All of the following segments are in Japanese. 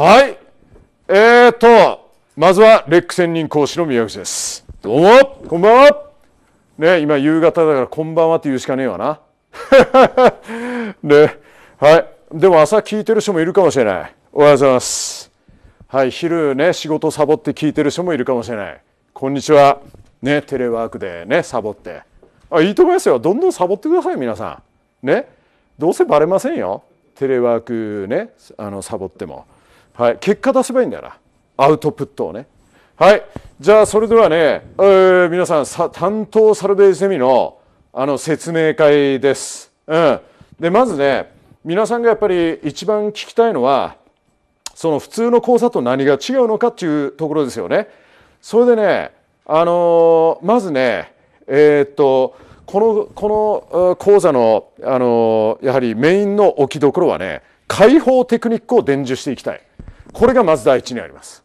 はい。えーと、まずはレック専任講師の宮口です。どうも、こんばんは。ね、今夕方だからこんばんはって言うしかねえわな。ね、はい。でも朝聞いてる人もいるかもしれない。おはようございます。はい、昼ね、仕事サボって聞いてる人もいるかもしれない。こんにちは。ね、テレワークでね、サボって。あ、いいと思いますよ。どんどんサボってください、皆さん。ね、どうせバレませんよ。テレワークね、あのサボっても。はい、結果出せばいいんだよなアウトプットをねはいじゃあそれではね、えー、皆さんさ担当サルベージゼミのあの説明会です、うん、でまずね皆さんがやっぱり一番聞きたいのはその普通の講座と何が違うのかっていうところですよねそれでねあのー、まずねえー、っとこのこの講座の、あのー、やはりメインの置きどころはね解放テクニックを伝授していきたいこれがまず第一にあります。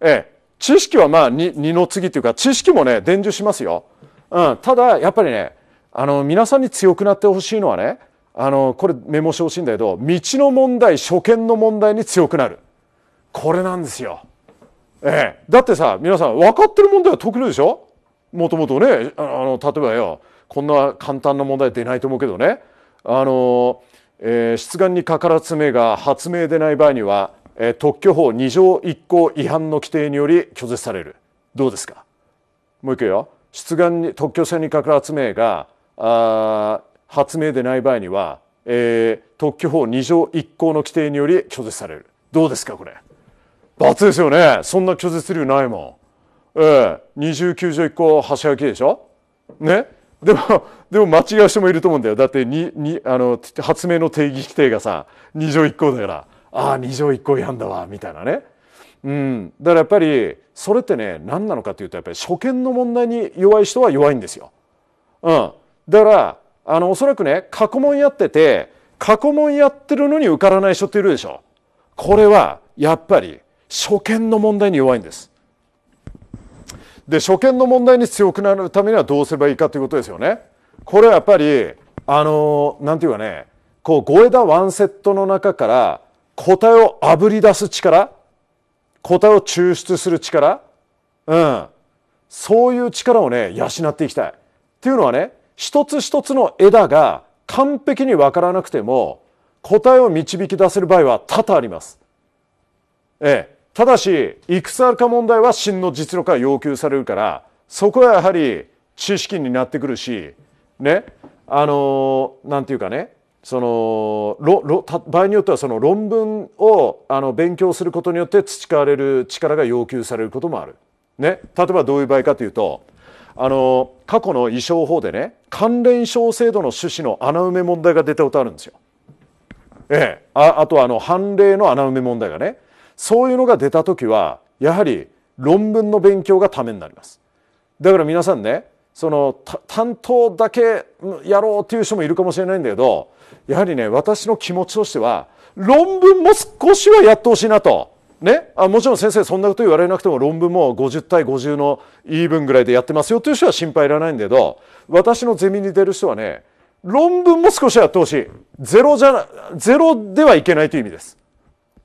ええ、知識はまあ二の次というか知識もね伝授しますよ。うん、ただやっぱりねあの皆さんに強くなってほしいのはねあのこれメモしてほしいんだけど道の問題初見の問題に強くなるこれなんですよ。ええ、だってさ皆さん分かってる問題は得るでしょもともとねあの例えばよこんな簡単な問題出ないと思うけどねあの、えー、出願にかからず目が発明でない場合には特許法2条1項違反の規定により拒絶されるどうですかもう一回よ出願に特許制にかかる発明があ発明でない場合には、えー、特許法2条1項の規定により拒絶されるどうですかこれ罰ですよねそんな拒絶理由ないもんええー、29条1項は箸書きでしょねでもでも間違う人もいると思うんだよだってににあの発明の定義規定がさ二条一項だからああ二条一項違反だわみたいなね。うん、だからやっぱりそれってね何なのかというとやっぱり初見の問題に弱い人は弱いんですよ。うん、だからあのおそらくね過去問やってて過去問やってるのに受からない人っているでしょ。これはやっぱり初見の問題に弱いんです。で初見の問題に強くなるためにはどうすればいいかということですよね。これはやっぱりあのなんていうかねこう5枝ンセットの中から答えをあぶり出す力答えを抽出する力、うん、そういう力をね養っていきたい。っていうのはね一つ一つの枝が完璧に分からなくても答えを導き出せる場合は多々あります。ええ、ただしいくつあるか問題は真の実力が要求されるからそこはやはり知識になってくるしねあの何、ー、て言うかねそのろろ場合によってはその論文をあの勉強することによって培われる力が要求されることもある。ね、例えばどういう場合かというとあの過去の遺装法でね関連症制度の趣旨の穴埋め問題が出たことあるんですよ。ええ、ああとあの判例の穴埋め問題がねそういうのが出た時はやはり論文の勉強がためになります。だから皆さんねその担当だけやろうという人もいるかもしれないんだけどやはりね私の気持ちとしては論文も少しはやってほしいなと。ね、あもちろん先生そんなこと言われなくても論文も50対50の言い分ぐらいでやってますよという人は心配いらないんだけど私のゼミに出る人はね論文も少しやってほしいゼロじゃゼロではいけないという意味です。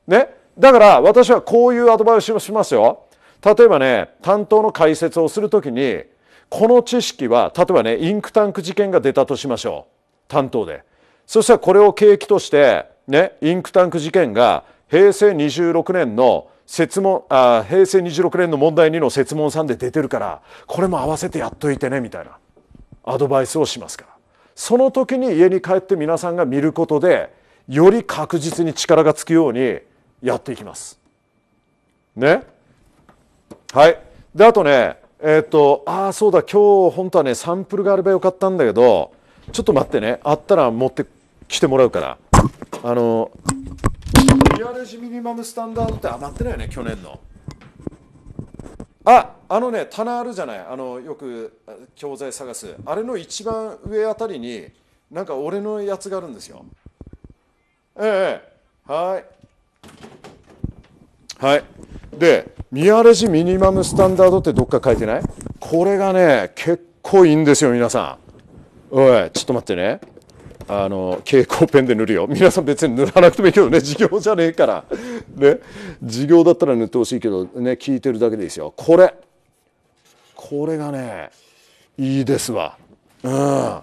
ね、だから私はこういうアドバイスをしますよ。例えばね担当の解説をするときにこの知識は例えばねインクタンク事件が出たとしましょう担当でそしたらこれを契機としてねインクタンク事件が平成26年の説問あ平成26年の問題2の設問んで出てるからこれも合わせてやっといてねみたいなアドバイスをしますからその時に家に帰って皆さんが見ることでより確実に力がつくようにやっていきます。ねはいであとねえっ、ー、とああそうだ今日本当はねサンプルがあればよかったんだけどちょっと待ってねあったら持ってきてもらうからあの PRG ミニマムスタンダードって余ってないよね去年のああのね棚あるじゃないあのよく教材探すあれの一番上あたりになんか俺のやつがあるんですよええはいはい。で、見荒れしミニマムスタンダードってどっか書いてないこれがね、結構いいんですよ、皆さん。おい、ちょっと待ってね。あの、蛍光ペンで塗るよ。皆さん別に塗らなくてもいいけどね、授業じゃねえから。ね。授業だったら塗ってほしいけど、ね、聞いてるだけでいいですよ。これ。これがね、いいですわ。うん。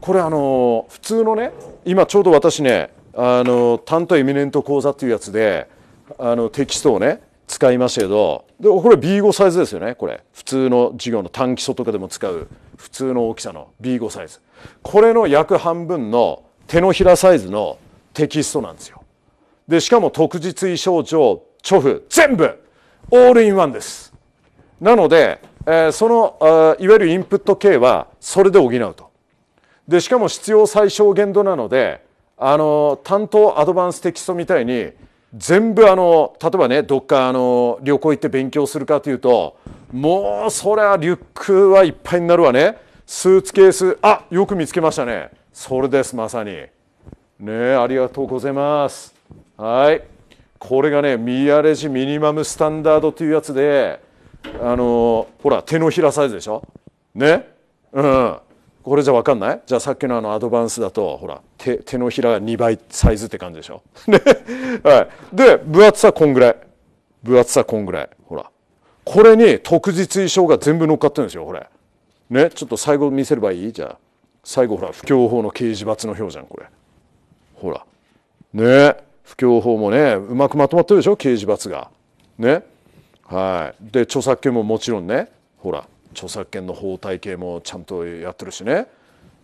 これあの、普通のね、今ちょうど私ね、あの、担当エミネント講座っていうやつで、あのテキストをね使いましたけどでこれ B5 サイズですよねこれ普通の授業の短基礎とかでも使う普通の大きさの B5 サイズこれの約半分の手のひらサイズのテキストなんですよでしかも特実衣装帳著譜全部オールインワンですなので、えー、そのあいわゆるインプット系はそれで補うとでしかも必要最小限度なのであの担当アドバンステキストみたいに全部あの例えばねどっかあの旅行行って勉強するかというともうそりゃリュックはいっぱいになるわねスーツケースあよく見つけましたねそれですまさにねありがとうございますはいこれがねミアレジミニマムスタンダードというやつであのほら手のひらサイズでしょねうんこれじゃ分かんないじゃあさっきのあのアドバンスだとほら手手のひらが2倍サイズって感じでしょ。はい、で分厚さこんぐらい分厚さこんぐらいほらこれに特実衣装が全部乗っかってるんですよこれ。ねちょっと最後見せればいいじゃあ最後ほら不況法の刑事罰の表じゃんこれ。ほらね不況法もねうまくまとまってるでしょ刑事罰が。ねはいで著作権ももちろんねほら著作権の法体系もちゃんとやってるしね、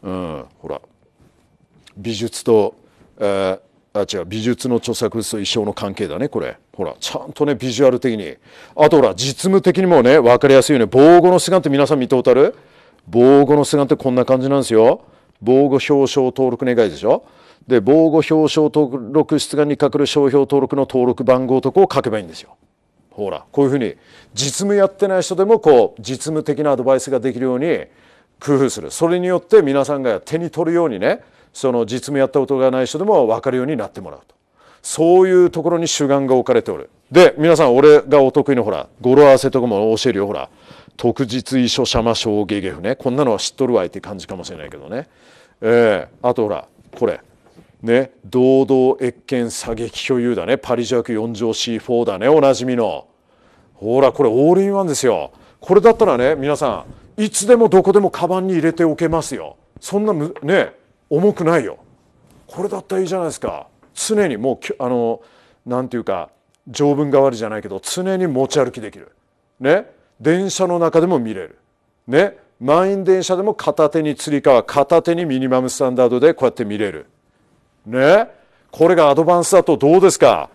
うん、ほら美術と、えー、あ違う美術の著作物と一生の関係だねこれほらちゃんとねビジュアル的にあとほら実務的にもね分かりやすいよね防護の姿って皆さん見たことある防護の姿ってこんな感じなんですよ防護表彰登録願いでしょで防護表彰登録出願に係る商標登録の登録番号とかを書けばいいんですよほらこういうふうに実務やってない人でもこう実務的なアドバイスができるように工夫するそれによって皆さんが手に取るようにねその実務やったことがない人でも分かるようになってもらうとそういうところに主眼が置かれておるで皆さん俺がお得意のほら語呂合わせとかも教えるよほら特実遺書シャマゲゲフねこんなのは知っとるわいって感じかもしれないけどねえー、あとほらこれね、堂々越見射撃巨有だねパリジャク4乗 C4 だねおなじみのほらこれオールインワンですよこれだったらね皆さんいつでもどこでもカバンに入れておけますよそんなむね重くないよこれだったらいいじゃないですか常にもうあのなんていうか条文代わりじゃないけど常に持ち歩きできるね電車の中でも見れるね満員電車でも片手につり革片手にミニマムスタンダードでこうやって見れるねこれがアドバンスだとどうですか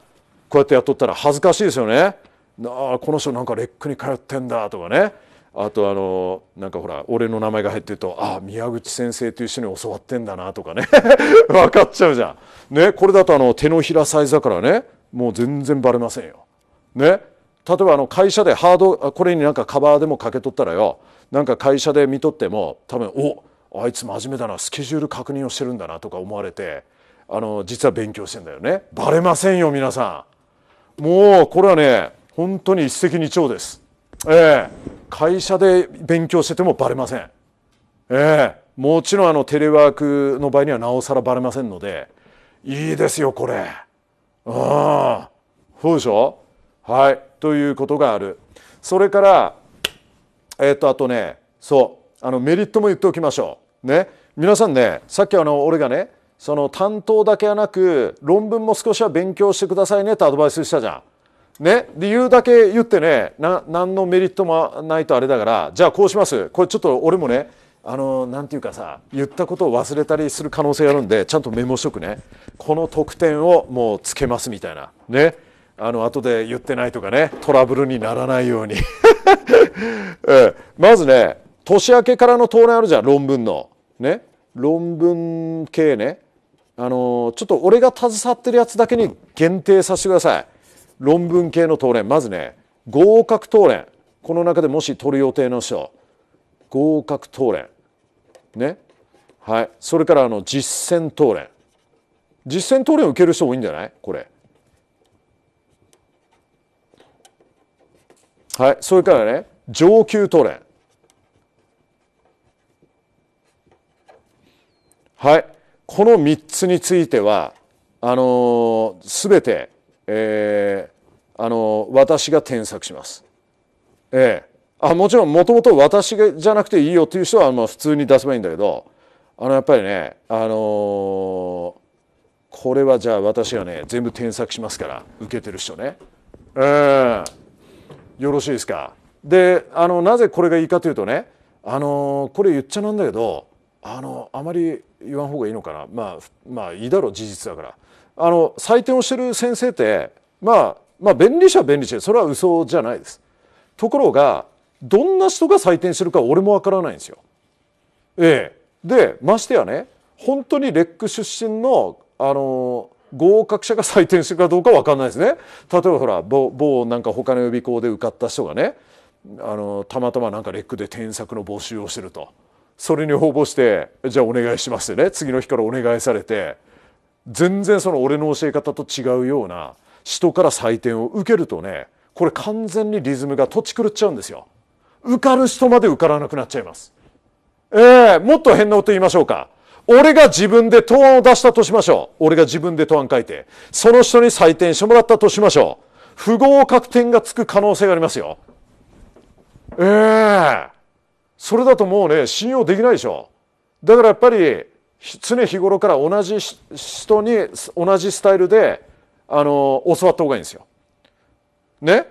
こうやってやっとったら恥ずかしいですよねあこの人なんかレックに通ってんだとかねあとあのなんかほら俺の名前が入ってるとああ宮口先生という人に教わってんだなとかね 分かっちゃうじゃん。ねこれだとあの手のひらサイズだからねもう全然バレませんよ。ね例えばあの会社でハードこれになんかカバーでもかけとったらよなんか会社で見とっても多分おあいつ真面目だなスケジュール確認をしてるんだなとか思われてあの実は勉強してんだよねバレませんよ皆さんもうこれはね本当に一石二鳥ですええ会社で勉強しててもバレませんええもちろんあのテレワークの場合にはなおさらバレませんのでいいですよこれああそうでしょはいということがあるそれからえっ、ー、とあとねそうあのメリットも言っておきましょうね皆さんねさっきあの俺がねその担当だけはなく論文も少しは勉強してくださいねってアドバイスしたじゃん。ね、理由だけ言ってねな何のメリットもないとあれだからじゃあこうしますこれちょっと俺もねあのなんていうかさ言ったことを忘れたりする可能性があるんでちゃんとメモしとくねこの得点をもうつけますみたいなねあの後で言ってないとかねトラブルにならないように、え まずね年明けからの到来あるじゃん論文のね論文系ねあのちょっと俺が携わってるやつだけに限定させてください論文系の答練まずね合格答練この中でもし取る予定の人合格答練ねはいそれからあの実践答練実践答練受ける人多いんじゃないこれはいそれからね上級答練はいこの3つについてはあの全て、えー、あの私が添削します。えあもちろんもともと私じゃなくていいよっていう人はまあ普通に出せばいいんだけどあのやっぱりね、あのー、これはじゃあ私がね全部添削しますから受けてる人ね。えー、よろしいですかであのなぜこれがいいかというとね、あのー、これ言っちゃなんだけど、あのあまり言わん方がいいのかなまあまあいいだろう事実だからあの採点をしてる先生ってまあまあ便利者は便利者それは嘘じゃないですところがどんな人が採点してるか俺もわからないんですよええでましてやね本当にレック出身のあの合格者が採点してるかどうかわかんないですね例えばほら某なんか他の予備校で受かった人がねあのたまたまなんかレックで添削の募集をしてると。それに応募してじゃあお願いしますね次の日からお願いされて全然その俺の教え方と違うような人から採点を受けるとねこれ完全にリズムが土地狂っちゃうんですよ。受かる人まで受からなくなっちゃいます。ええー、もっと変なこと言いましょうか。俺が自分で答案を出したとしましょう。俺が自分で答案書いて。その人に採点してもらったとしましょう。不合格点がつく可能性がありますよ。ええーそれだともうね信用できないでしょだからやっぱり常日頃から同じ人に同じスタイルであの教わった方がいいんですよ。ね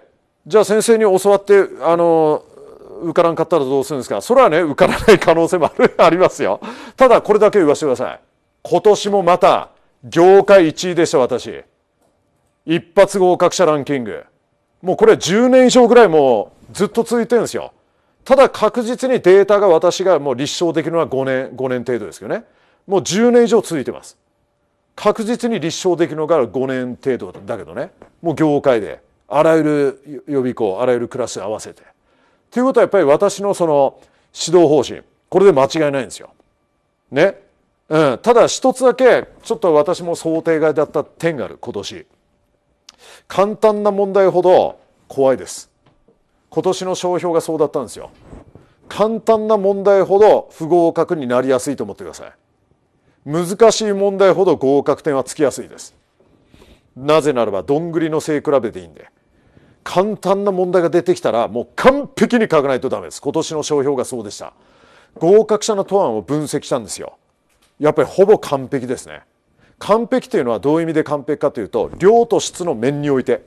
じゃあ先生に教わってあの受からんかったらどうするんですかそれはね受からない可能性もある ありますよ。ただこれだけ言わせてください。今年もまた業界1位でした私。一発合格者ランキング。もうこれ10年以上ぐらいもうずっと続いてるんですよ。ただ確実にデータが私がもう立証できるのは5年5年程度ですけどねもう10年以上続いてます確実に立証できるのが5年程度だけどねもう業界であらゆる予備校あらゆるクラス合わせてということはやっぱり私のその指導方針これで間違いないんですよ。ね。うん、ただ一つだけちょっと私も想定外だった点がある今年簡単な問題ほど怖いです今年の商標がそうだったんですよ簡単な問題ほど不合格になりやすいと思ってください難しい問題ほど合格点はつきやすいですなぜならばどんぐりの背比べでいいんで簡単な問題が出てきたらもう完璧に書かないとダメです今年の商標がそうでした合格者の答案を分析したんですよやっぱりほぼ完璧ですね完璧というのはどういう意味で完璧かというと量と質の面において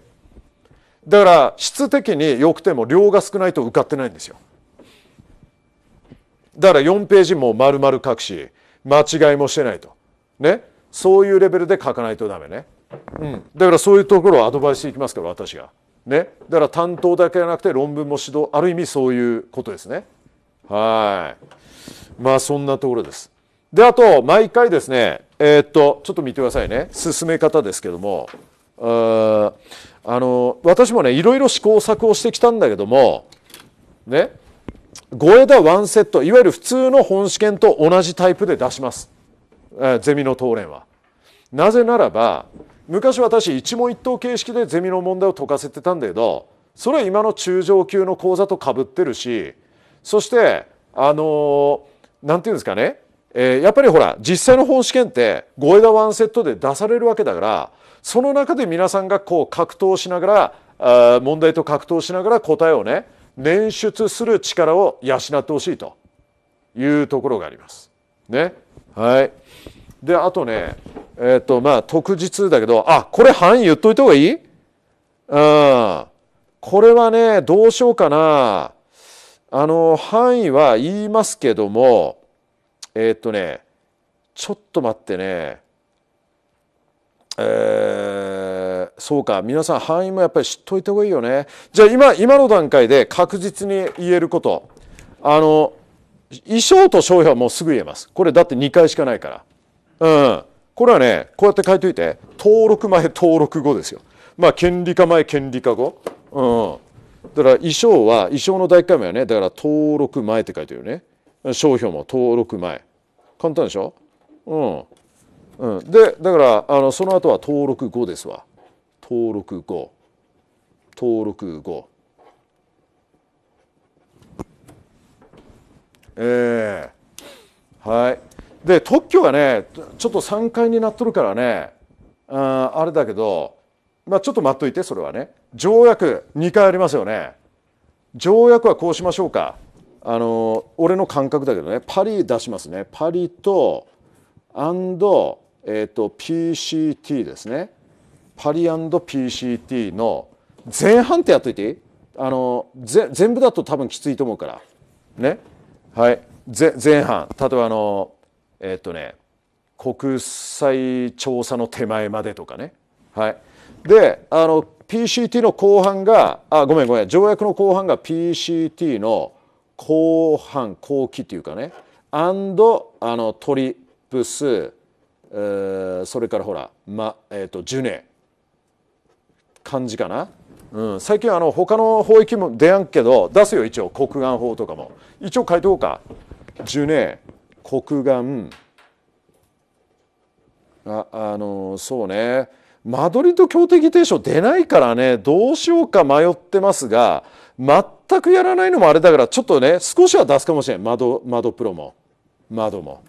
だから質的に良くても量が少ないと受かってないんですよだから4ページも丸々書くし間違いもしてないとねそういうレベルで書かないとダメね、うん、だからそういうところをアドバイスしていきますから私がねだから担当だけじゃなくて論文も指導ある意味そういうことですねはいまあそんなところですであと毎回ですねえー、っとちょっと見てくださいね進め方ですけどもあの私もねいろいろ試行錯誤してきたんだけどもね5枝1セットいわゆる普通の本試験と同じタイプで出します、えー、ゼミの答練は。なぜならば昔私一問一答形式でゼミの問題を解かせてたんだけどそれは今の中上級の講座とかぶってるしそしてあの何、ー、て言うんですかね、えー、やっぱりほら実際の本試験って5枝1セットで出されるわけだからその中で皆さんがこう格闘しながらあ問題と格闘しながら答えをね捻出する力を養ってほしいというところがあります。ね、はいであとねえっ、ー、とまあ特実だけどあこれ範囲言っといた方がいいうんこれはねどうしようかなあの範囲は言いますけどもえっ、ー、とねちょっと待ってねえそうか皆さん範囲もやっぱり知っといた方がいいよねじゃあ今今の段階で確実に言えることあの衣装と商標はもうすぐ言えますこれだって2回しかないからうんこれはねこうやって書いといて登録前登録後ですよまあ権利化前権利化後うんだから衣装は衣装の第1回目はねだから登録前って書いてるよね商標も登録前簡単でしょうんうん、でだからあのその後は登録5ですわ登録5登録5ええー、はいで特許がねちょっと3回になっとるからねああれだけど、まあ、ちょっと待っといてそれはね条約2回ありますよね条約はこうしましょうかあの俺の感覚だけどねパリ出しますねパリとアンドえーと、PCT ですねパリ &PCT の前半ってやっといていいあの全部だと多分きついと思うからねはい前半例えばあのえっ、ー、とね国際調査の手前までとかねはいであの PCT の後半があごめんごめん条約の後半が PCT の後半後期っていうかねアンドあのトリプスえそれからほら、まえーと、ジュネ漢字かな、うん、最近あの他の法域も出やんけど出すよ一応国眼法とかも一応書いておうかジュネ国眼ああのそうねマドリッド協定議定書出ないからねどうしようか迷ってますが全くやらないのもあれだからちょっとね少しは出すかもしれん窓窓プロも窓も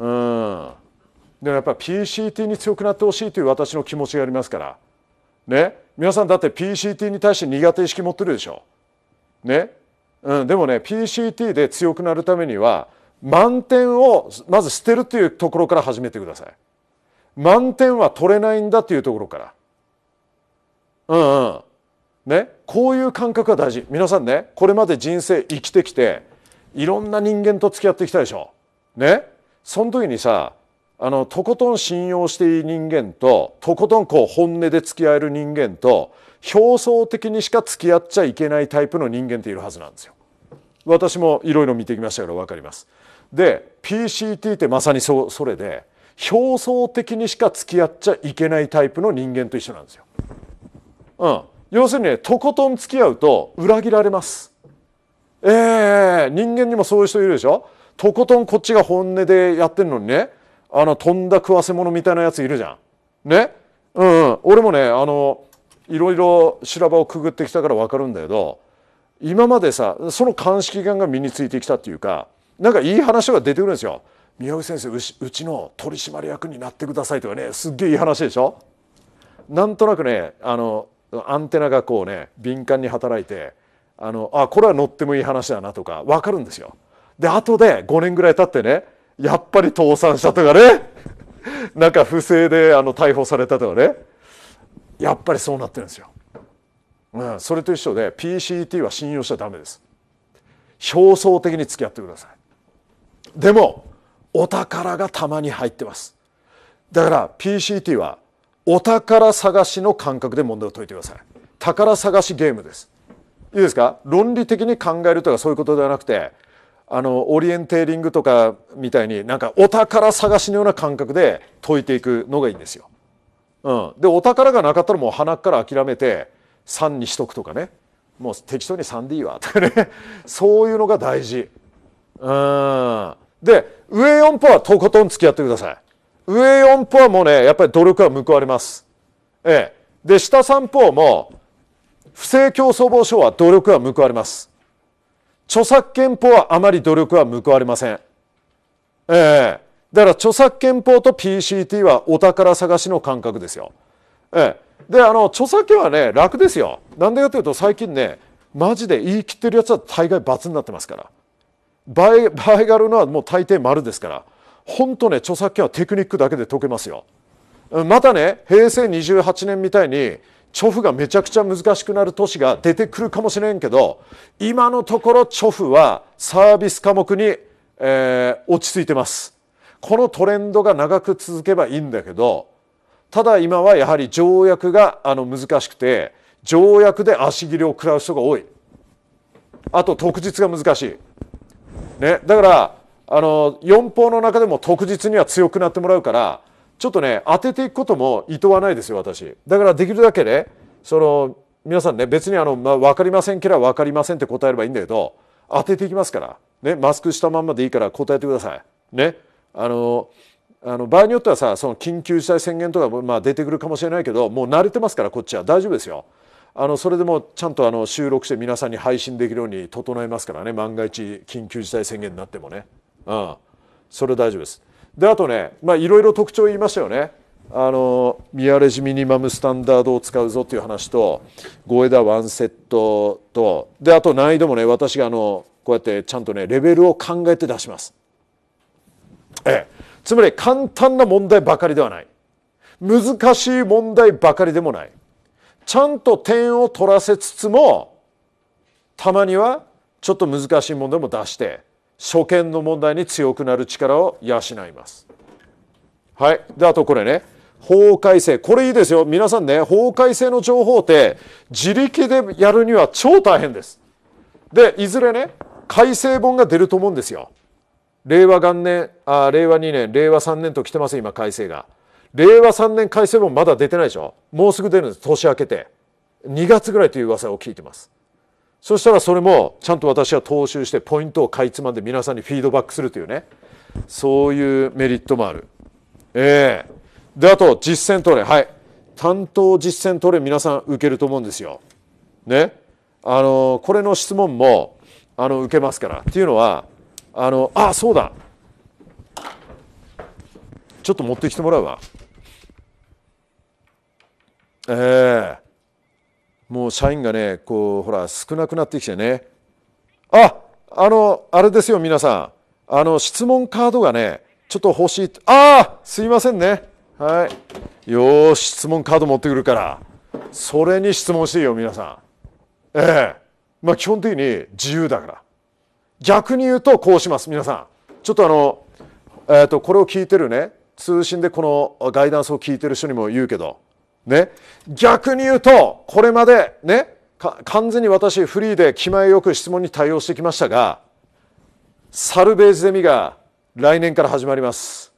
うん。でもやっぱ PCT に強くなってほしいという私の気持ちがありますからね皆さんだって PCT に対して苦手意識持ってるでしょね、うん、でもね PCT で強くなるためには満点をまず捨てるというところから始めてください満点は取れないんだというところからうんうんねこういう感覚が大事皆さんねこれまで人生生きてきていろんな人間と付き合ってきたでしょねその時にさあの、とことん信用していい人間と、とことんこう本音で付き合える人間と、表層的にしか付き合っちゃいけないタイプの人間っているはずなんですよ。私もいろいろ見てきましたからわかります。で、PCT ってまさにそそれで、表層的にしか付き合っちゃいけないタイプの人間と一緒なんですよ。うん。要するにね、とことん付き合うと裏切られます。ええー、人間にもそういう人いるでしょとことんこっちが本音でやってるのにね、あの飛んだ食わせ者みたいなやついるじゃん。ねうん、うん、俺もねあのいろいろ修羅場をくぐってきたから分かるんだけど今までさその鑑識眼が身についてきたっていうかなんかいい話が出てくるんですよ。宮内先生うちの取締役になってくださいとかねすっげえいい話でしょなんとなくねあのアンテナがこうね敏感に働いてあのあこれは乗ってもいい話だなとか分かるんですよ。で後で5年ぐらい経ってねやっぱり倒産したとかね なんか不正であの逮捕されたとかねやっぱりそうなってるんですよ。うん、それと一緒で PCT は信用しちゃダメです。表層的に付き合ってください。でもお宝がたまに入ってます。だから PCT はお宝探しの感覚で問題を解いてください。宝探しゲームです。いいですか論理的に考えるとかそういうことではなくてあのオリエンテーリングとかみたいになんかお宝探しのような感覚で解いていくのがいいんですよ。うん、でお宝がなかったらもう鼻から諦めて3にしとくとかねもう適当に3でいいわとかねそういうのが大事。うん、で上4歩はとことん付き合ってください。上4歩はもうねやっぱり努力は報われます。ええ、で下3歩も不正競争防止法は努力は報われます。著作権法はあまり努力は報われません。ええー、だから著作権法と PCT はお宝探しの感覚ですよ。ええー、で、あの、著作権はね、楽ですよ。なんでかというと最近ね、マジで言い切ってるやつは大概罰になってますから。倍、倍があるのはもう大抵丸ですから。本当ね、著作権はテクニックだけで解けますよ。またね、平成28年みたいに、貯付がめちゃくちゃ難しくなる都市が出てくるかもしれんけど今のところ貯付はサービス科目に、えー、落ち着いてますこのトレンドが長く続けばいいんだけどただ今はやはり条約があの難しくて条約で足切りを食らう人が多いあと特実が難しい、ね、だからあの四法の中でも特実には強くなってもらうからちょっとね当てていくことも意図わないですよ私だからできるだけねその皆さんね別にあの、まあ、分かりませんけりゃ分かりませんって答えればいいんだけど当てていきますから、ね、マスクしたまんまでいいから答えてください。ね、あのあの場合によってはさその緊急事態宣言とか、まあ、出てくるかもしれないけどもう慣れてますからこっちは大丈夫ですよ。あのそれでもちゃんとあの収録して皆さんに配信できるように整えますからね万が一緊急事態宣言になってもね、うん、それ大丈夫です。であとねいろいろ特徴言いましたよねあのミアレジミニマムスタンダードを使うぞという話と五枝ワンセットとであと難易度もね私があのこうやってちゃんとねレベルを考えて出します。ええ、つまり簡単な問題ばかりではない難しい問題ばかりでもないちゃんと点を取らせつつもたまにはちょっと難しい問題も出して初見の問題に強くなる力を養います。はい。で、あとこれね。法改正。これいいですよ。皆さんね、法改正の情報って自力でやるには超大変です。で、いずれね、改正本が出ると思うんですよ。令和元年、あ令和2年、令和3年と来てます、今、改正が。令和3年改正本まだ出てないでしょ。もうすぐ出るんです、年明けて。2月ぐらいという噂を聞いてます。そしたらそれもちゃんと私は踏襲してポイントをかいつまんで皆さんにフィードバックするというねそういうメリットもある。ええー、であと実践トレはい担当実践トレ皆さん受けると思うんですよ。ね。あのこれの質問もあの受けますから。っていうのはあのあそうだちょっと持ってきてもらうわ。ええー、もう社員がねこうほら少なくなってきてねああのあれですよ皆さんあの質問カードがねちょっと欲しいああすいませんねはいよし質問カード持ってくるからそれに質問していいよ皆さんええまあ基本的に自由だから逆に言うとこうします皆さんちょっとあのえっ、ー、とこれを聞いてるね通信でこのガイダンスを聞いてる人にも言うけどね、逆に言うとこれまでね完全に私フリーで気前よく質問に対応してきましたがサルベージゼミが来年から始まります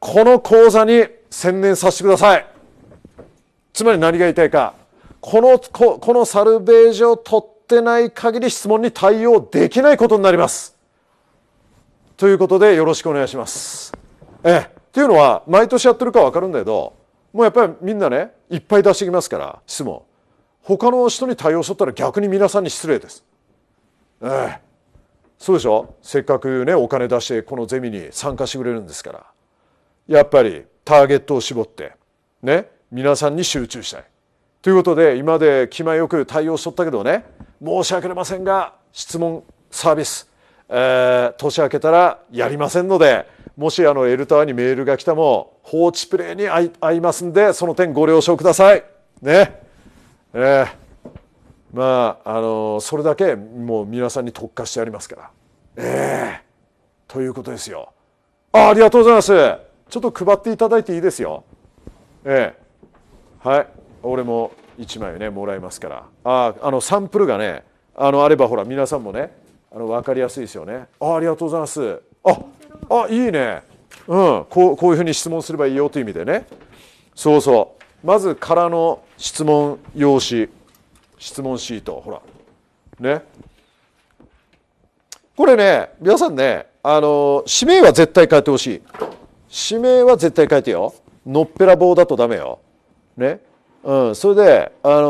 この講座に専念させてくださいつまり何が言いたいかこのここのサルベージを取ってない限り質問に対応できないことになりますということでよろしくお願いしますええというのは毎年やってるか分かるんだけどもうやっぱりみんなねいっぱい出してきますから質問他の人に対応しとったら逆に皆さんに失礼です。ええ、そうでしょせっかくねお金出してこのゼミに参加してくれるんですからやっぱりターゲットを絞ってね皆さんに集中したい。ということで今で気前よく対応しとったけどね申し訳ありませんが質問サービス、えー、年明けたらやりませんのでもしあのエルタワーにメールが来ても放置プレーに合いますんでその点ご了承ください。ねえー、まあ、あのそれだけもう皆さんに特化してありますから。ええー、ということですよ。あありがとうございます。ちょっと配っていただいていいですよ。ええー、はい俺も1枚ねもらいますからああのサンプルがねあのあればほら皆さんもねあの分かりやすいですよねあありがとうございますああいいね、うん、こうこういうふうに質問すればいいよという意味でねそうそうまず空の質問用紙質問シートほらねこれね皆さんねあの指名は絶対変えてほしい指名は絶対変えてよのっぺらぼうだとダメよねうんそれであの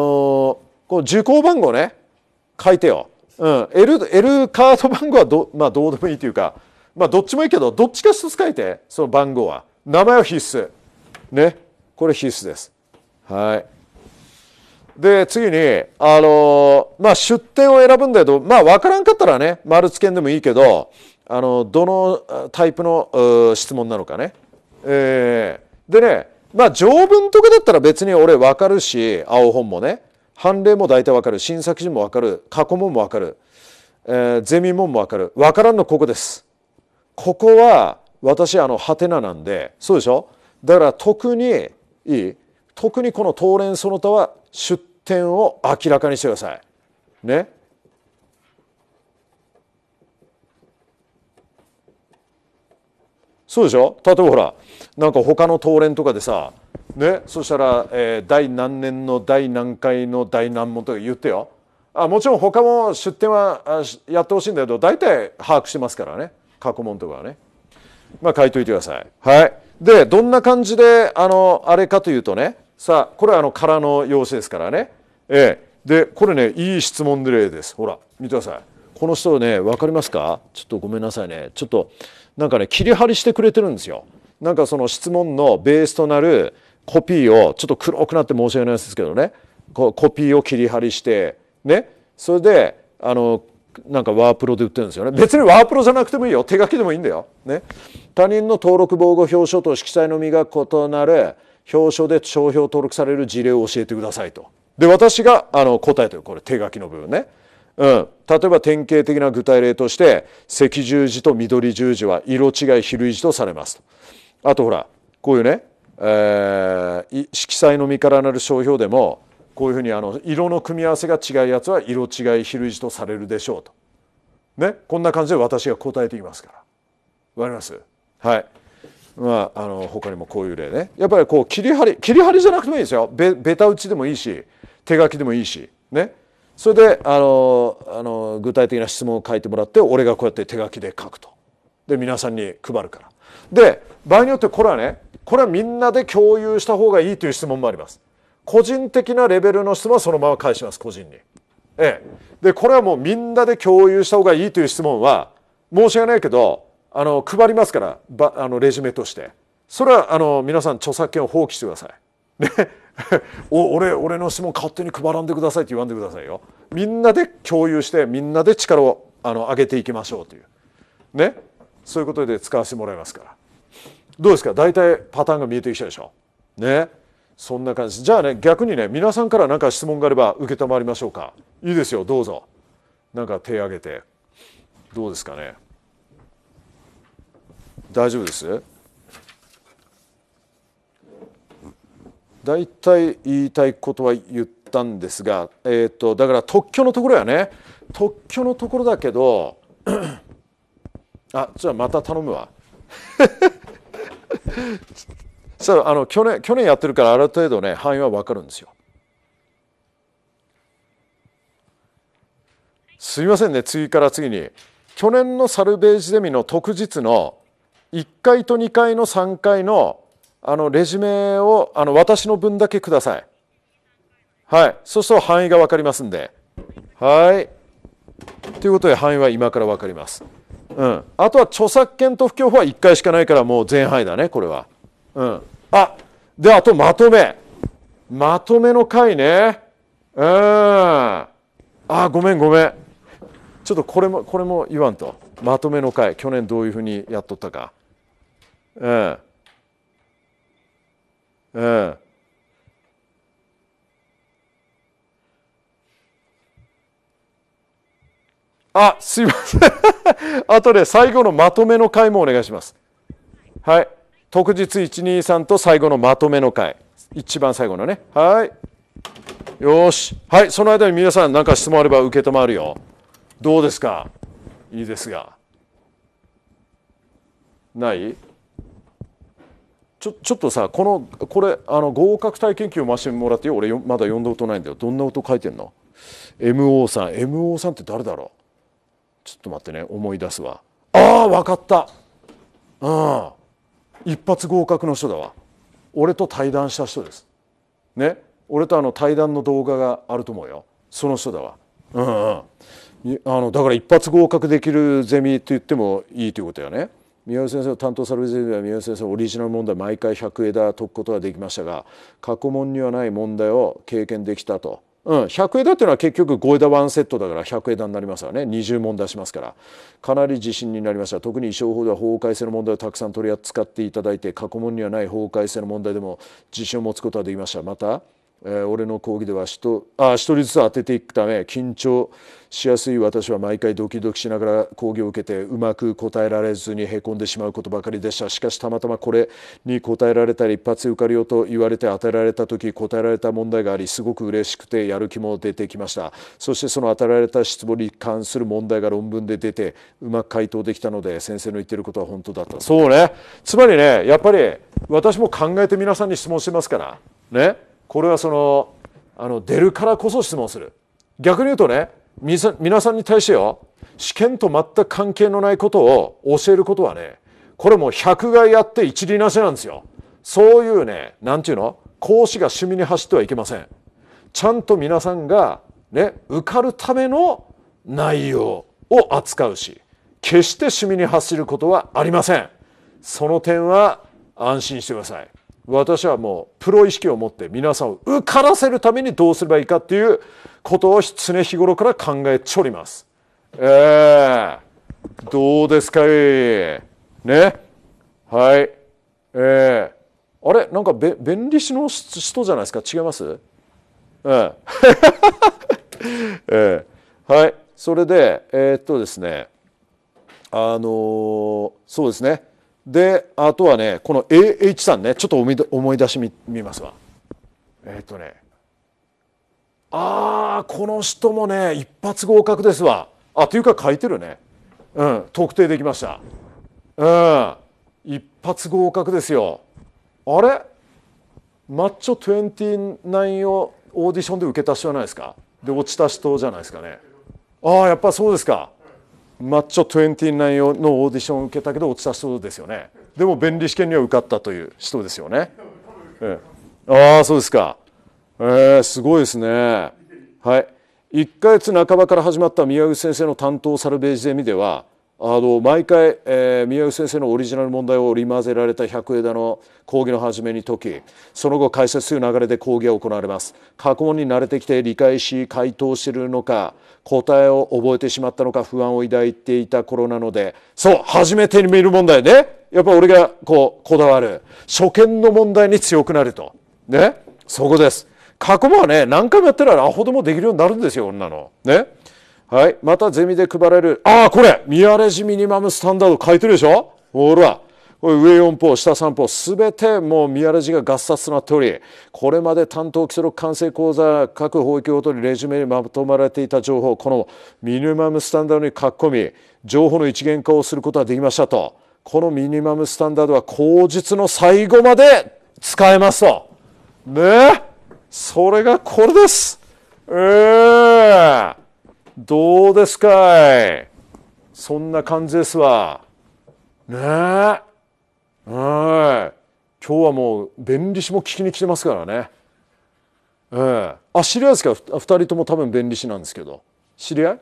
この受講番号ね書いてよ、うん、L, L カード番号はど,、まあ、どうでもいいというかまあどっちもいいけど、どっちか一つ書いて、その番号は。名前は必須。ね。これ必須です。はい。で、次に、あのまあ出典を選ぶんだけど、まあわからんかったらね、丸つけんでもいいけど、あの、どのタイプの質問なのかね。えー、でね、まあ条文とかだったら別に俺わかるし、青本もね、判例も大体わかる、新作人もわかる、過去問もわかる、えー、ゼミ問もわかる。わからんのここです。ここは私あのハテナなんでそうでしょだから特にいい特にこの東連その他は出典を明らかにしてください。ね。そうでしょ例えばほらなんか他の東連とかでさねそしたら、えー、第何年の第何回の第何問とか言ってよあもちろん他も出典はやってほしいんだけど大体把握してますからね。過去問とかねまあ書いといてくださいはいでどんな感じであのあれかというとねさあこれはあの空の用紙ですからねええでこれねいい質問例ですほら見てくださいこの人ね分かりますかちょっとごめんなさいねちょっとなんかね切り張りしてくれてるんですよなんかその質問のベースとなるコピーをちょっと黒くなって申し訳ないですけどねコピーを切り張りしてねそれであのなんかワープロで売ってるんですよね別にワープロじゃなくてもいいよ手書きでもいいんだよ。ね、他人の登録防護表書と色彩の実が異なる表書で商標登録される事例を教えてくださいと。で私があの答えてる。これ手書きの部分ね。うん、例えば典型的な具体例として赤十字と緑十字は色違い比類字とされますあとほらこういうね、えー、色彩の実からなる商標でもこういうふうにあの色の組み合わせが違うやつは色違い比類とされるでしょうと、ね、こんな感じで私が答えていますからわかりますはいまあ、あの他にもこういう例ねやっぱりこう切り張り切り張りじゃなくてもいいですよべベタ打ちでもいいし手書きでもいいしねそれであのあの具体的な質問を書いてもらって俺がこうやって手書きで書くとで皆さんに配るからで場合によってこれはねこれはみんなで共有した方がいいという質問もあります個人的なレベルの質問はそのまま返します個人に。ええ、でこれはもうみんなで共有した方がいいという質問は申し訳ないけどあの配りますからばあのレジュメとしてそれはあの皆さん著作権を放棄してください。ね お俺俺の質問勝手に配らんでくださいって言わんでくださいよ。みんなで共有してみんなで力をあの上げていきましょうというねそういうことで使わせてもらいますからどうですか大体パターンが見えてきたでしょ。ね。そんな感じじゃあね逆にね皆さんから何か質問があれば承りましょうかいいですよどうぞ何か手挙げてどうですかね大丈夫です大体言いたいことは言ったんですが、えーと、とだから特許のところやね特許のところだけど あじゃあまた頼むわ。そしあの去年去年やってるからある程度ね範囲は分かるんですよ。すみませんね次から次に去年のサルベージゼミの特日の1階と2階の3階のあのレジュメをあの私の分だけください。はい、そうすると範囲が分かりますんで。はい。ということで範囲は今から分かります。うん、あとは著作権と不況法は1回しかないからもう全範囲だねこれは。うん、あであとまとめまとめの回ねうんあごめんごめんちょっとこれもこれも言わんとまとめの回去年どういうふうにやっとったかうんうんあすいません あとで最後のまとめの回もお願いしますはい特日123と最後のまとめの回一番最後のねはいよしはいその間に皆さん何か質問あれば受け止まるよどうですかいいですがないちょちょっとさこのこれあの合格体験記を回してもらってよ俺まだ読んだことないんだよどんな音書いてんの ?MO さん MO さんって誰だろうちょっと待ってね思い出すわああ分かったうん一発合格の人だわ俺と対談した人ですね俺とあの対談の動画があると思うよその人だわうんうんあのだから一発合格できるゼミと言ってもいいということよね宮尾先生を担当されるゼミは宮尾先生オリジナル問題毎回100枝解くことができましたが過去問にはない問題を経験できたとうん、100枝っていうのは結局5枝1セットだから100枝になりますからね20問出しますからかなり自信になりました特に商法では法改正の問題をたくさん取り扱っていただいて過去問にはない法改正の問題でも自信を持つことができましたまたえー、俺の講義では人あ一人ずつ当てていくため緊張しやすい私は毎回ドキドキしながら講義を受けてうまく答えられずにへこんでしまうことばかりでしたしかしたまたまこれに答えられたり一発受かるよと言われて与えられた時答えられた問題がありすごく嬉しくてやる気も出てきましたそしてその当てられた質問に関する問題が論文で出てうまく回答できたので先生の言ってることは本当だったそうねつまりねやっぱり私も考えて皆さんに質問してますからねこれはそのあの出るからこそ質問する逆に言うとね皆さんに対してよ試験と全く関係のないことを教えることはねこれもう100がやって一理なしなんですよそういうねなんていうの講師が趣味に走ってはいけませんちゃんと皆さんがね受かるための内容を扱うし決して趣味に走ることはありませんその点は安心してください私はもうプロ意識を持って皆さんを受からせるためにどうすればいいかっていうことを常日頃から考えちょります。えー、どうですかいねはい。えー、あれなんかべ便利士の人じゃないですか違いますうん。えー、はい。それで、えー、っとですね、あのー、そうですね。であとはねこの AH さんねちょっと思い出しみ見ますわえっ、ー、とねああこの人もね一発合格ですわあというか書いてるねうん特定できましたうん一発合格ですよあれマッチョ29をオーディションで受けた人じゃないですかで落ちた人じゃないですかねああやっぱそうですかマッチョ29のオーディションを受けたけど落ちた人ですよねでも弁理試験には受かったという人ですよね、うん、ああそうですかえー、すごいですねはい1ヶ月半ばから始まった宮口先生の担当サルベージゼミではあの毎回、えー、宮内先生のオリジナル問題を織り交ぜられた百枝の講義の始めに解きその後解説する流れで講義が行われます過去問に慣れてきて理解し回答しているのか答えを覚えてしまったのか不安を抱いていた頃なのでそう初めてに見る問題ねやっぱ俺がこうこだわる初見の問題に強くなるとねそこです過去問はね何回もやったらアホでもできるようになるんですよ女のねはい。またゼミで配れる。ああ、これミアレジミニマムスタンダード書いてるでしょほら。上4歩、下3歩、すべてもうミアレジが合冊となっており、これまで担当基礎録完成講座、各法規ごとにレジュメにまとまれていた情報、このミニマムスタンダードに書き込み、情報の一元化をすることができましたと。このミニマムスタンダードは口実の最後まで使えますと。ねえ。それがこれです。ええーどうですかいそんな感じですわ。ねえ。はい。今日はもう、弁理士も聞きに来てますからね。ええー、あ、知り合いですか二人とも多分弁理士なんですけど。知り合い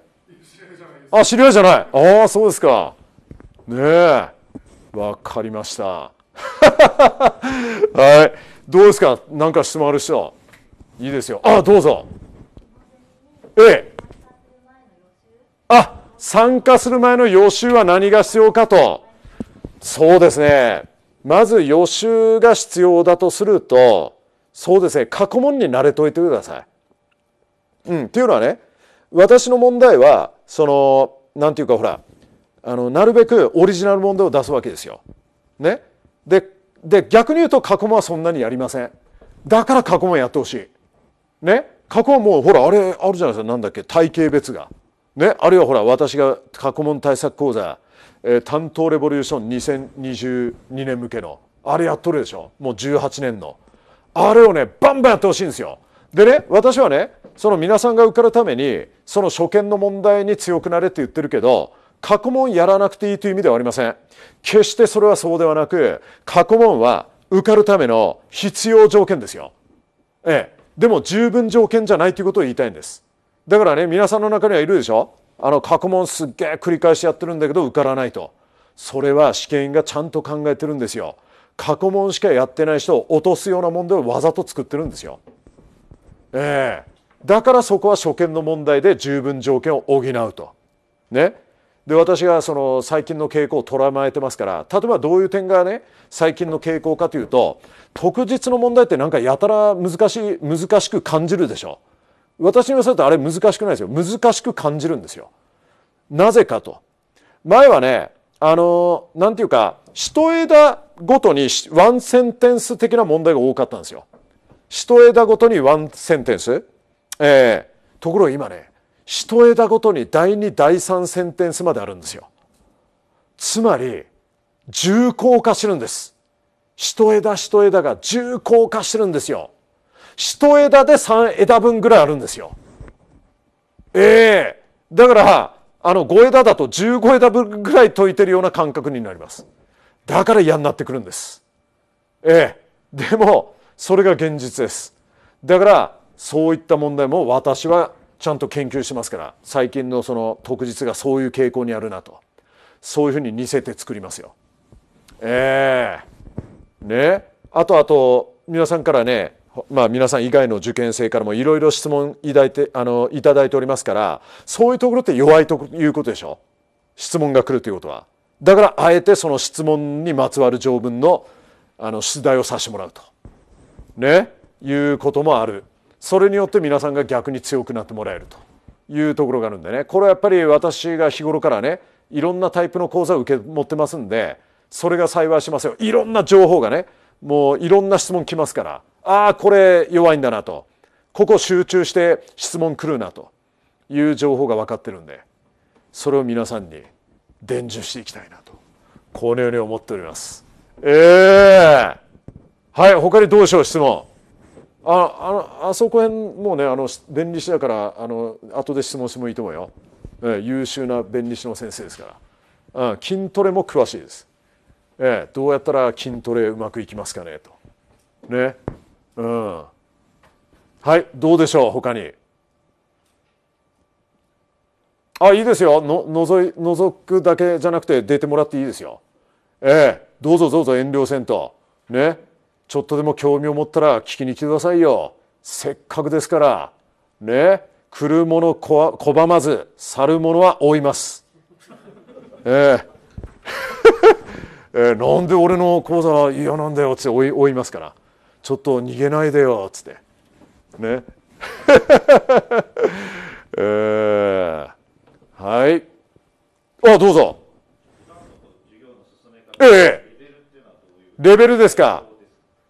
あ、知り合いじゃない。ああ、そうですか。ねえ。わかりました。はい。どうですか何か質問ある人いいですよ。あ、どうぞ。ええ。あ参加する前の予習は何が必要かと。そうですね。まず予習が必要だとすると、そうですね、過去問に慣れといてください。うん、っていうのはね、私の問題は、その、なんていうかほら、あの、なるべくオリジナル問題を出すわけですよ。ね。で、で、逆に言うと過去問はそんなにやりません。だから過去問やってほしい。ね。過去問もうほら、あれあるじゃないですか、なんだっけ、体系別が。ね、あるいはほら私が過去問対策講座、えー、担当レボリューション2022年向けのあれやっとるでしょもう18年のあれをねバンバンやってほしいんですよでね私はねその皆さんが受かるためにその初見の問題に強くなれって言ってるけど過去問やらなくていいという意味ではありません決してそれはそうではなく過去問は受かるための必要条件ですよええでも十分条件じゃないということを言いたいんですだからね皆さんの中にはいるでしょあの過去問すっげえ繰り返しやってるんだけど受からないとそれは試験員がちゃんと考えてるんですよ過去問しかやってない人を落とすような問題をわざと作ってるんですよええー、だからそこは初見の問題で十分条件を補うとねで私がその最近の傾向を捉まえてますから例えばどういう点がね最近の傾向かというと特実の問題ってなんかやたら難しい難しく感じるでしょう私に言わせるとあれ難しくないですよ。難しく感じるんですよ。なぜかと。前はね、あの、なんていうか、一枝ごとにワンセンテンス的な問題が多かったんですよ。一枝ごとにワンセンテンス。ええー、ところが今ね、一枝ごとに第二、第三センテンスまであるんですよ。つまり、重厚化してるんです。一枝一枝が重厚化してるんですよ。一枝で三枝分ぐらいあるんですよ。ええー、だからあの五枝だと十五枝分ぐらい解いてるような感覚になります。だから嫌になってくるんです。ええー、でもそれが現実です。だからそういった問題も私はちゃんと研究しますから最近のその特実がそういう傾向にあるなとそういうふうに似せて作りますよ。ええー、ねあとあと皆さんからねまあ、皆さん以外の受験生からもいろいろ質問いたいてあのいただいておりますからそういうところって弱いということでしょ質問が来るということはだからあえてその質問にまつわる条文のあの出題をさせてもらうと、ね、いうこともあるそれによって皆さんが逆に強くなってもらえるというところがあるんでねこれはやっぱり私が日頃からねいろんなタイプの講座を受け持ってますんでそれが幸いしますよいろんな情報がねもういろんな質問来ますから。ああこれ弱いんだなとここ集中して質問来るなという情報が分かってるんでそれを皆さんに伝授していきたいなとこのように思っておりますええー、はい他にどうでしょう質問ああのあそこへんもうねあの弁理士だからあの後で質問してもいいと思うよ、えー、優秀な弁理士の先生ですから、うん、筋トレも詳しいです、えー、どうやったら筋トレうまくいきますかねとねうんはいどうでしょう他にあいいですよののぞい覗くだけじゃなくて出てもらっていいですよええどうぞどうぞ遠慮せんとねちょっとでも興味を持ったら聞きに来てくださいよせっかくですからね来る者拒まず去る者は追いますええ えなんで俺の講座嫌なんだよって追い追いますからちょっと逃げないでよ」っつってね えー、はいあどうぞええレベルですか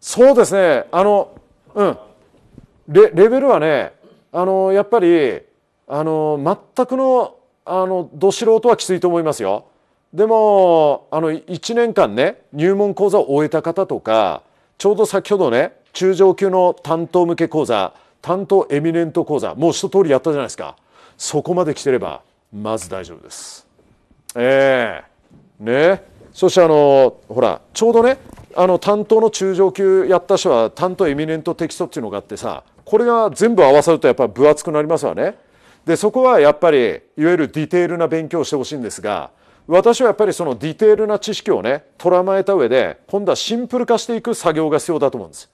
そうですねあのうんレレベルはねあのやっぱりあの全くのあのど素人はきついと思いますよでもあの1年間ね入門講座を終えた方とかちょうど先ほどね中上級の担当向け講座担当エミネント講座もう一通りやったじゃないですかそこまで来てればまず大丈夫です。ええー、ねそしてあのほらちょうどねあの担当の中上級やった人は担当エミネントテキストっていうのがあってさこれが全部合わさるとやっぱり分厚くなりますわね。でそこはやっぱりいわゆるディテールな勉強をしてほしいんですが私はやっぱりそのディテールな知識をね捉まえた上で今度はシンプル化していく作業が必要だと思うんです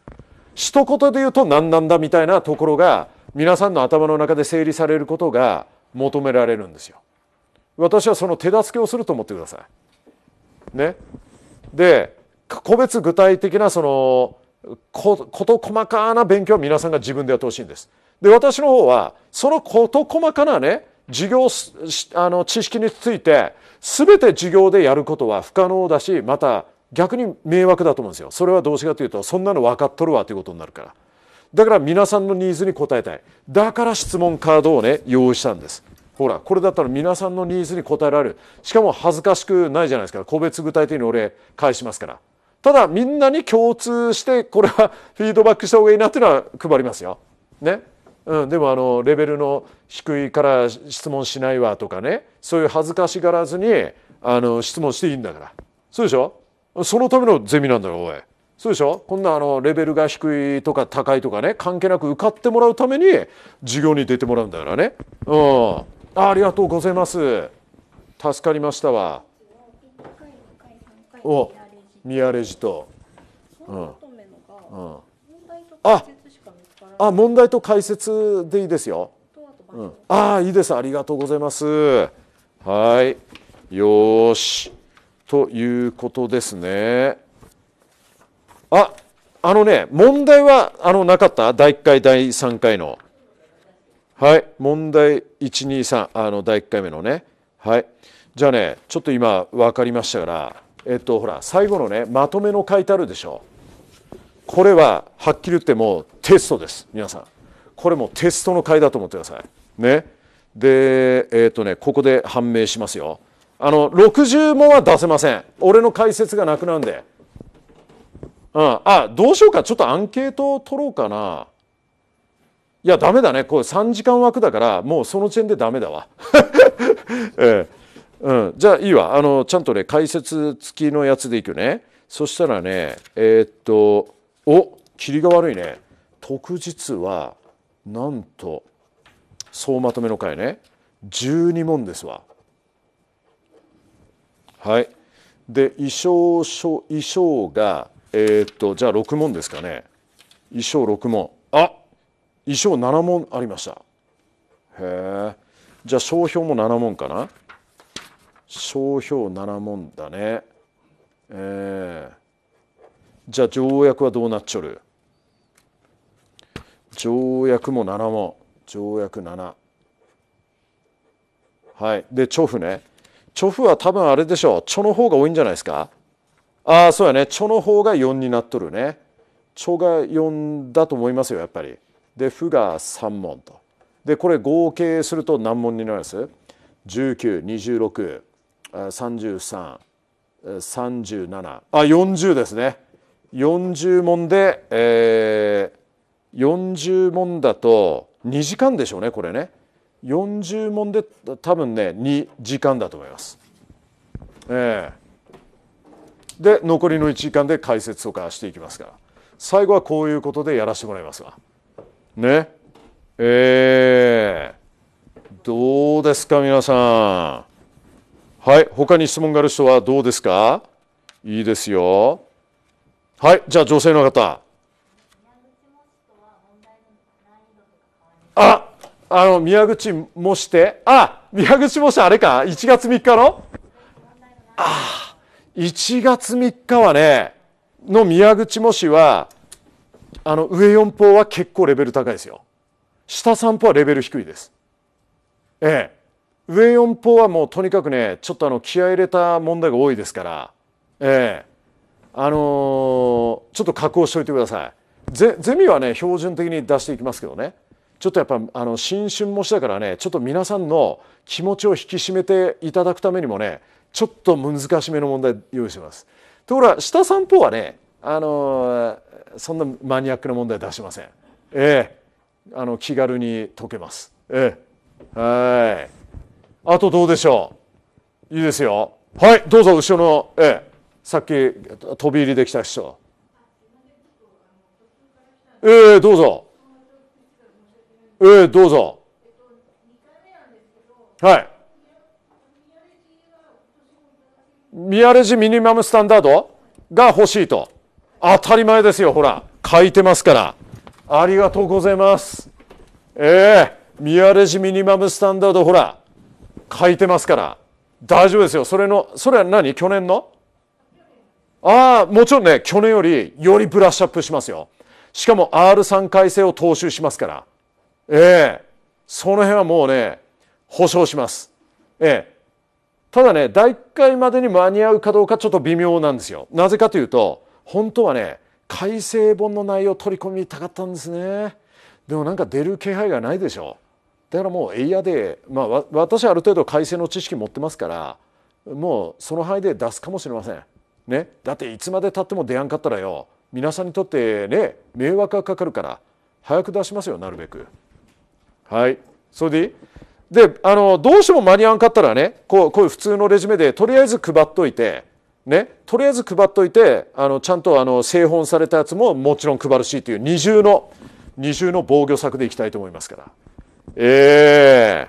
一言で言うと何なんだみたいなところが皆さんの頭の中で整理されることが求められるんですよ私はその手助けをすると思ってくださいねで個別具体的なその事細かな勉強は皆さんが自分でやってほしいんですで私の方はその事細かなね授業あの知識について全て授業でやることは不可能だしまた逆に迷惑だと思うんですよそれはどうしかというとそんなの分かっとるわということになるからだから皆さんのニーズに応えたいだから質問カードをね用意したんですほらこれだったら皆さんのニーズに応えられるしかも恥ずかしくないじゃないですか個別具体的に俺返しますからただみんなに共通してこれはフィードバックした方がいいなっていうのは配りますよねうん、でもあのレベルの低いから質問しないわとかねそういう恥ずかしがらずにあの質問していいんだからそうでしょそのためのゼミなんだよおいそうでしょこんなあのレベルが低いとか高いとかね関係なく受かってもらうために授業に出てもらうんだからねうんありがとうございます助かりましたわお宮レジと、うん、ああ問題と解説でいいですよ。うん、ああいいですありがとうございます。はいよしということですね。ああのね問題はあのなかった第1回第3回の。はい問題123あの第1回目のね。はいじゃあねちょっと今分かりましたからえっとほら最後のねまとめの書いてあるでしょ。これははっきり言ってもテストです皆さんこれもテストの回だと思ってくださいねでえっ、ー、とねここで判明しますよあの60問は出せません俺の解説がなくなんで、うん、あどうしようかちょっとアンケートを取ろうかないやダメだねこれ3時間枠だからもうその時点でダメだわ、ええうん、じゃあいいわあのちゃんとね解説付きのやつでいくねそしたらねえー、っとお霧が悪いね特日はなんと総まとめの回ね12問ですわはいで衣装衣装がえー、っとじゃあ6問ですかね衣装6問あ衣装7問ありましたへえじゃあ商標も7問かな商標7問だねええーじゃあ条約はどうなっちょる条約も7も条約7はいでチョフねチョフは多分あれでしょうチョの方が多いんじゃないですかああそうやねチョの方が4になっとるねチョが4だと思いますよやっぱりでフが3問とでこれ合計すると何問になります ?19263337 あ40ですね40問で、えー、40問だと2時間でしょうねこれね40問で多分ね2時間だと思います。えー、で残りの1時間で解説とかしていきますから最後はこういうことでやらせてもらいますわねえー、どうですか皆さんはい他に質問がある人はどうですかいいですよ。はい、じゃあ女性の方。あ、あの宮口もして、あ、宮口もしてあれか、1月3日の。あ、1月3日はね、の宮口模試は、あの上4法は結構レベル高いですよ。下3法はレベル低いです。ええ。上4法はもうとにかくね、ちょっとあの気合い入れた問題が多いですから、ええ。あのー、ちょっと加工しておいてくださいゼゼミはね標準的に出していきますけどねちょっとやっぱあの新春模試だからねちょっと皆さんの気持ちを引き締めていただくためにもねちょっと難しめの問題用意してますところが下三歩はねあのー、そんなマニアックな問題出しませんええー、あの気軽に解けますええー、はいあとどうでしょういいですよはいどうぞ後ろのええさっき飛び入りできた人ええー、どうぞええー、どうぞはいミアレジミニマムスタンダードが欲しいと当たり前ですよほら書いてますからありがとうございますええー、アレジミニマムスタンダードほら書いてますから大丈夫ですよそれのそれは何去年のああ、もちろんね、去年よりよりブラッシュアップしますよ。しかも R3 回生を踏襲しますから。ええー、その辺はもうね、保証します。ええー、ただね、第1回までに間に合うかどうかちょっと微妙なんですよ。なぜかというと、本当はね、改正本の内容を取り込みたかったんですね。でもなんか出る気配がないでしょ。だからもうエイヤで、まあ、私はある程度改正の知識持ってますから、もうその範囲で出すかもしれません。ね、だっていつまでたっても出やんかったらよ皆さんにとってね迷惑がかかるから早く出しますよなるべくはいそれでいいであのどうしても間に合わんかったらねこうこういう普通のレジュメでとりあえず配っといてねとりあえず配っといてあのちゃんとあの製本されたやつももちろん配るしっていう二重の二重の防御策でいきたいと思いますからええ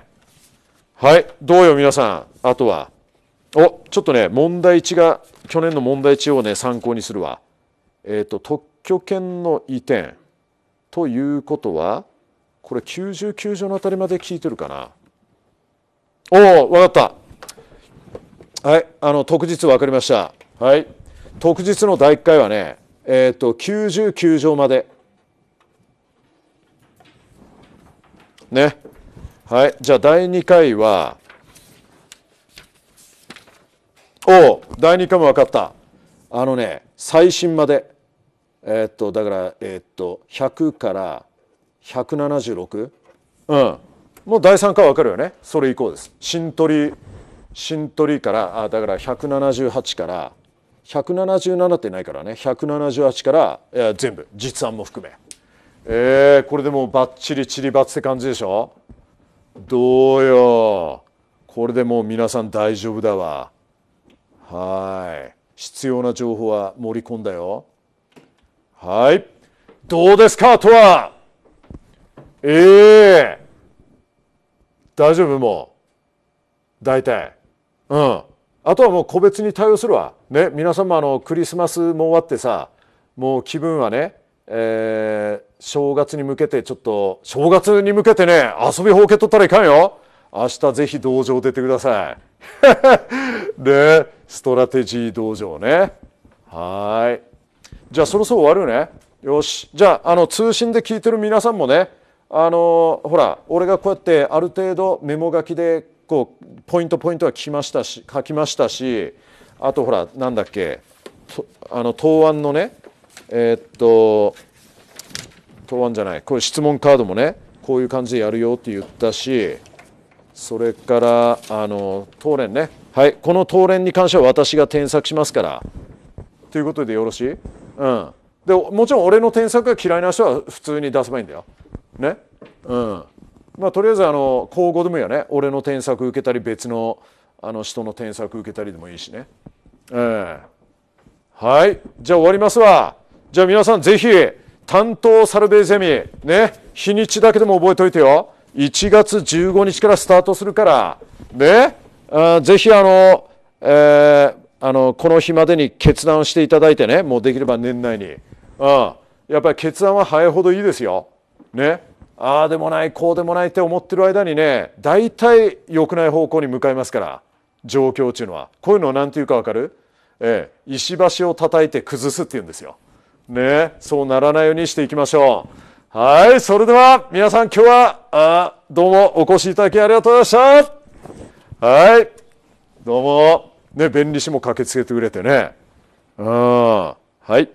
ー、はいどうよ皆さんあとはおちょっとね問題一が去年の問題一をね参考にするわ。えっ、ー、と特許権の移転ということはこれ99条のあたりまで聞いてるかな。おお分かった。はいあの特日分かりました。はい特日の第1回はねえっ、ー、と99条まで。ね。はいじゃあ第2回はおお第2回も分かったあのね最新までえー、っとだからえー、っと100から176うんもう第3回分かるよねそれ以降です新取新取からあだから178から177ってないからね178からえ全部実案も含めえー、これでもうバッチリチリバツって感じでしょどうよこれでもう皆さん大丈夫だわ。はい必要な情報は盛り込んだよはいどうですかとはええー、大丈夫もう大体うんあとはもう個別に対応するわね皆様あのクリスマスも終わってさもう気分はねえー、正月に向けてちょっと正月に向けてね遊び放けとったらいかんよ明日ぜひ道場出てください ねストラテジー道場ねはいじゃあそろそろ終わるねよしじゃああの通信で聞いてる皆さんもねあのほら俺がこうやってある程度メモ書きでこうポイントポイントは聞きましたし書きましたしあとほらなんだっけあの答案のねえー、っと答案じゃないこういう質問カードもねこういう感じでやるよって言ったしそれからあの当連ねはい、この当連に関しては私が添削しますからということでよろしい、うん、でもちろん俺の添削が嫌いな人は普通に出せばいいんだよ。ねうんまあ、とりあえずあの交互でもいいよね俺の添削受けたり別のあの人の添削受けたりでもいいしね。えー、はいじゃあ終わりますわ。じゃあ皆さんぜひ担当サルベーゼミね日にちだけでも覚えておいてよ1月15日からスタートするからねあぜひあの、えー、あのこの日までに決断をしていただいてねもうできれば年内に、うん、やっぱり決断は早いほどいいですよ。ね、ああでもないこうでもないって思ってる間にね大体良くない方向に向かいますから状況っていうのはこういうのは何て言うか分かる、えー、石橋を叩いて崩すっていうんですよ。ねそうならないようにしていきましょう。はいそれでは皆さん今日はあどうもお越しいただきありがとうございました。はいどうもね弁理士も駆けつけてくれてねうんはい